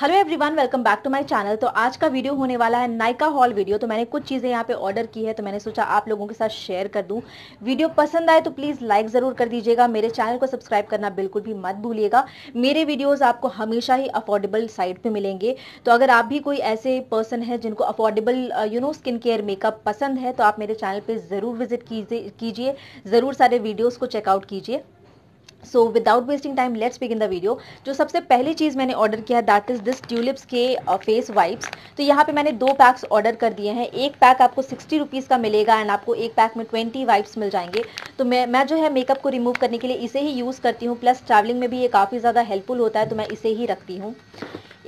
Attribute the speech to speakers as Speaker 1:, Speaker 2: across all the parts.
Speaker 1: hello everyone welcome back to my channel तो आज का वीडियो होने वाला है नाइका हॉल वीडियो तो मैंने कुछ चीज़ें यहाँ पे ऑर्डर की है तो मैंने सोचा आप लोगों के साथ शेयर कर दूँ वीडियो पसंद आए तो प्लीज़ लाइक ज़रूर कर दीजिएगा मेरे चैनल को सब्सक्राइब करना बिल्कुल भी मत भूलिएगा मेरे वीडियोज़ आपको हमेशा ही अफोर्डेबल साइट पर मिलेंगे तो अगर आप भी कोई ऐसे पर्सन है जिनको affordable you know skin care makeup पसंद है तो आप मेरे चैनल पर ज़रूर विजिट कीजिए ज़रूर सारे वीडियोज़ को चेकआउट कीजिए so without wasting time let's begin the video जो सबसे पहली चीज़ मैंने ऑर्डर किया है दैट इज़ दिस ट्यूलिप्स के फेस uh, वाइप्स तो यहाँ पे मैंने दो पैक्स ऑर्डर कर दिए हैं एक पैक आपको सिक्सटी रुपीज़ का मिलेगा एंड आपको एक पैक में ट्वेंटी वाइप्स मिल जाएंगे तो मैं मैं जो है मेकअप को रिमूव करने के लिए इसे ही यूज़ करती हूँ प्लस ट्रैवलिंग में भी ये काफ़ी ज़्यादा हेल्पफुल होता है तो मैं इसे ही रखती हूँ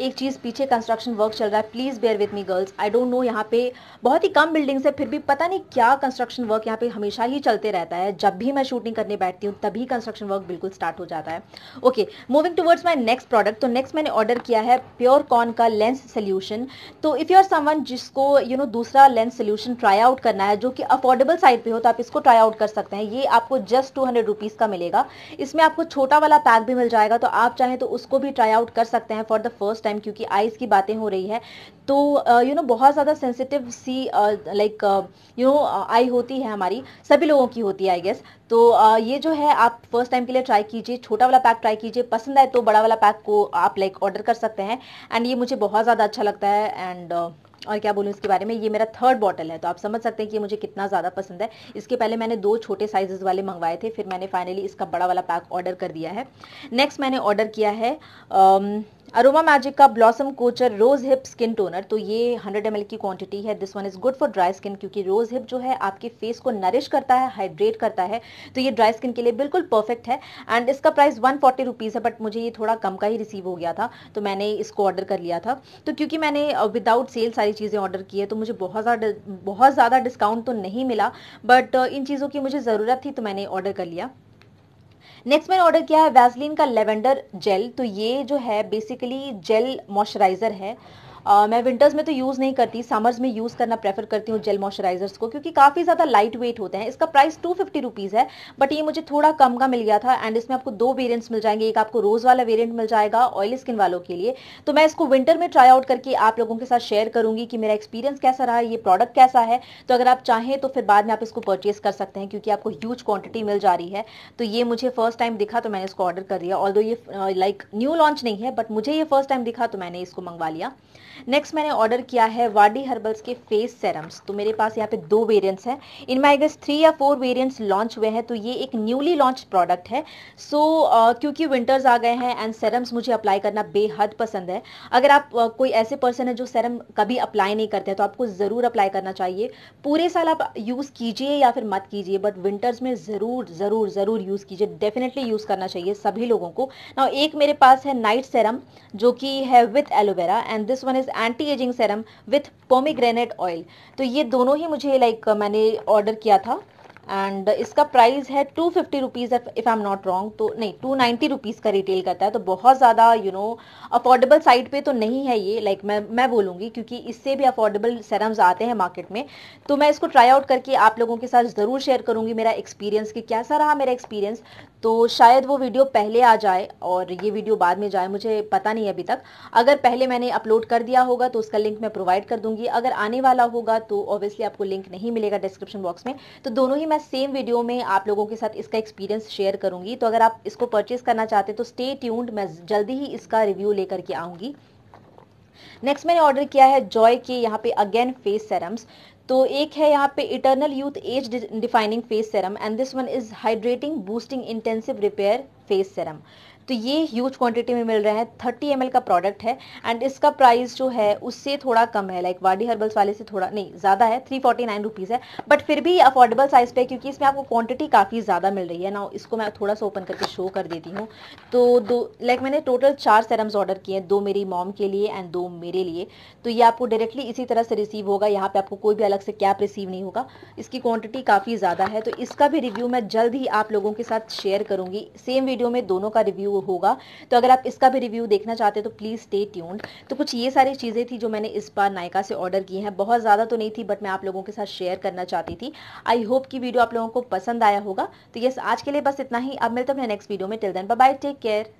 Speaker 1: एक चीज़ पीछे कंस्ट्रक्शन वर्क चल रहा है please bear with me girls I don't know यहाँ पे बहुत ही कम बिल्डिंग्स है फिर भी पता नहीं क्या कंस्ट्रक्शन वर्क यहाँ पे हमेशा ही चलते रहता है जब भी मैं शूटिंग करने बैठती हूँ तभी कंस्ट्रक्शन वर्क बिल्कुल स्टार्ट हो जाता है okay moving towards my next product तो नेक्स्ट मैंने ऑर्डर किया है प्योर कॉन का लेंस सोल्यूशन तो इफ़ यू आर समवन जिसको यू you नो know, दूसरा लेंस सोल्यूशन ट्राई आउट करना है जो कि अफोर्डेबल साइड पे हो तो आप इसको ट्राई आउट कर सकते हैं ये आपको जस्ट टू हंड्रेड रुपीज़ का मिलेगा इसमें आपको छोटा वाला पैक भी मिल जाएगा तो आप चाहें तो उसको भी ट्राई आउट कर सकते हैं फॉर द फर्स्ट टाइम क्योंकि आइज़ की बातें हो रही है तो यू uh, नो बहुत ज़्यादा सेंसिटिव सी लाइक यू नो आई होती है हमारी सभी लोगों की होती है आई गेस तो uh, ये जो है आप फर्स्ट टाइम के लिए ट्राई कीजिए छोटा वाला पैक ट्राई कीजिए पसंद आए तो बड़ा वाला पैक को आप लाइक like, ऑर्डर कर सकते हैं एंड ये मुझे बहुत ज़्यादा अच्छा लगता है एंड uh, और क्या बोलूँ इसके बारे में ये मेरा थर्ड बॉटल है तो आप समझ सकते हैं कि मुझे कितना ज़्यादा पसंद है इसके पहले मैंने दो छोटे साइजेस वाले मंगवाए थे फिर मैंने फाइनली इसका बड़ा वाला पैक ऑर्डर कर दिया है नेक्स्ट मैंने ऑर्डर किया है um, अरोमा मैजिक का Blossom Kochhar rose hip skin toner तो ये 100 एम की क्वांटिटी है this one is good for dry skin क्योंकि रोज हिप जो है आपके फेस को नरिश करता है हाइड्रेट करता है तो ये ड्राई स्किन के लिए बिल्कुल परफेक्ट है एंड इसका प्राइस वन फोर्टी रुपीज़ है बट मुझे ये थोड़ा कम का ही रिसीव हो गया था तो मैंने इसको ऑर्डर कर लिया था तो क्योंकि मैंने विदाउट uh, सेल सारी चीज़ें ऑर्डर की है तो मुझे बहुत ज़्यादा बहुत ज़्यादा डिस्काउंट तो नहीं मिला बट uh, इन चीज़ों की मुझे ज़रूरत थी तो मैंने ऑर्डर कर लिया नेक्स्ट मैंने ऑर्डर किया है वैसलिन का लेवेंडर जेल तो ये जो है बेसिकली जेल मॉइस्चराइज़र है मैं विंटर्स में तो यूज़ नहीं करती समर्स में यूज़ करना प्रेफर करती हूँ जेल मॉइस्चराइजर्स को क्योंकि काफ़ी ज़्यादा लाइट वेट होते हैं इसका प्राइस टू फिफ्टी है बट ये मुझे थोड़ा कम का मिल गया था एंड इसमें आपको दो वेरियंट्स मिल जाएंगे एक आपको रोज़ वाला वेरियंट मिल जाएगा ऑयली स्किन वालों के लिए तो मैं इसको विंटर में ट्राई आउट करके आप लोगों के साथ शेयर करूंगी कि मेरा एक्सपीरियंस कैसा रहा ये प्रोडक्ट कैसा है तो अगर आप चाहें तो फिर बाद में आप इसको परचेस कर सकते हैं क्योंकि आपको ह्यूज क्वांटिटी मिल जा रही है तो ये मुझे फर्स्ट टाइम दिखा तो मैंने इसको ऑर्डर कर दिया ऑल ये लाइक न्यू लॉन्च नहीं है बट मुझे ये फर्स्ट टाइम दिखा तो मैंने इसको मंगवा लिया नेक्स्ट मैंने ऑर्डर किया है वाडी हर्बल्स के फेस सेरम्स तो मेरे पास यहाँ पे दो वेरियंट्स हैं इनमें आई गेस थ्री या फोर वेरियंट्स लॉन्च हुए हैं तो ये एक न्यूली लॉन्च प्रोडक्ट है सो so, uh, क्योंकि विंटर्स आ गए हैं एंड सेरम्स मुझे अप्लाई करना बेहद पसंद है अगर आप uh, कोई ऐसे पर्सन है जो सेरम कभी अप्लाई नहीं करते तो आपको ज़रूर अप्लाई करना चाहिए पूरे साल आप यूज़ कीजिए या फिर मत कीजिए बट विंटर्स में ज़रूर ज़रूर ज़रूर यूज़ कीजिए डेफिनेटली यूज़ करना चाहिए सभी लोगों को ना एक मेरे पास है नाइट सेरम जो कि है with aloe vera and this one is anti ageing serum with pomegranate oil तो ये दोनों ही मुझे लाइक मैंने ऑर्डर किया था एंड इसका प्राइस है two fifty rupees if I am not wrong तो नहीं टू नाइन्टी रुपीज़ का रिटेल करता है तो बहुत ज़्यादा यू नो अफोर्डेबल साइड पे तो नहीं है ये लाइक like, मैं मैं बोलूंगी क्योंकि इससे भी अफोर्डेबल सेरम्स आते हैं मार्केट में तो मैं इसको ट्राई आउट करके आप लोगों के साथ ज़रूर शेयर करूंगी मेरा एक्सपीरियंस कि कैसा रहा मेरा एक्सपीरियंस तो शायद वो वीडियो पहले आ जाए और ये वीडियो बाद में जाए मुझे पता नहीं अभी तक अगर पहले मैंने अपलोड कर दिया होगा तो उसका लिंक मैं प्रोवाइड कर दूंगी अगर आने वाला होगा तो ऑब्वियसली आपको लिंक नहीं मिलेगा डिस्क्रिप्शन बॉक्स में तो दोनों ही मैं सेम वीडियो में आप लोगों के साथ इसका एक्सपीरियंस शेयर करूंगी तो अगर आप इसको परचेज़ करना चाहते हैं तो स्टे ट्यून्ड मैं जल्दी ही इसका रिव्यू लेकर के आऊंगी नेक्स्ट मैंने ऑर्डर किया है जॉय के यहाँ पे अगेन फेस सेरम्स तो एक है यहाँ पे eternal youth age defining face serum and this one is hydrating boosting intensive repair face serum तो ये ह्यूज क्वांटिटी में मिल रहा है थर्टी एम का प्रोडक्ट है एंड इसका प्राइस जो है उससे थोड़ा कम है लाइक वाडी हर्बल्स वाले से थोड़ा नहीं ज़्यादा है थ्री फोर्टी नाइन रुपीज़ है बट फिर भी अफोर्डेबल साइज़ पे क्योंकि इसमें आपको क्वांटिटी काफ़ी ज़्यादा मिल रही है ना इसको मैं थोड़ा सा ओपन करके शो कर देती हूँ तो दो लाइक मैंने टोटल चार सेरम्स ऑर्डर किए हैं दो मेरी मॉम के लिए एंड दो मेरे लिए तो ये आपको डायरेक्टली इसी तरह से रिसीव होगा यहाँ पे आपको कोई भी अलग से कैप रिसीव नहीं होगा इसकी क्वांटिटी काफ़ी ज़्यादा है तो इसका भी रिव्यू मैं जल्द ही आप लोगों के साथ शेयर करूँगी सेम वीडियो में दोनों का रिव्यू रिव्यू होगा तो अगर आप इसका भी रिव्यू देखना चाहते हैं तो प्लीज़ स्टे ट्यून्ड तो कुछ ये सारी चीज़ें थी जो मैंने इस बार नायका से ऑर्डर की हैं बहुत ज़्यादा तो नहीं थी बट मैं आप लोगों के साथ शेयर करना चाहती थी आई होप कि वीडियो आप लोगों को पसंद आया होगा तो यस आज के लिए बस इतना ही अब मिलते अपने नेक्स्ट वीडियो में till then bye take care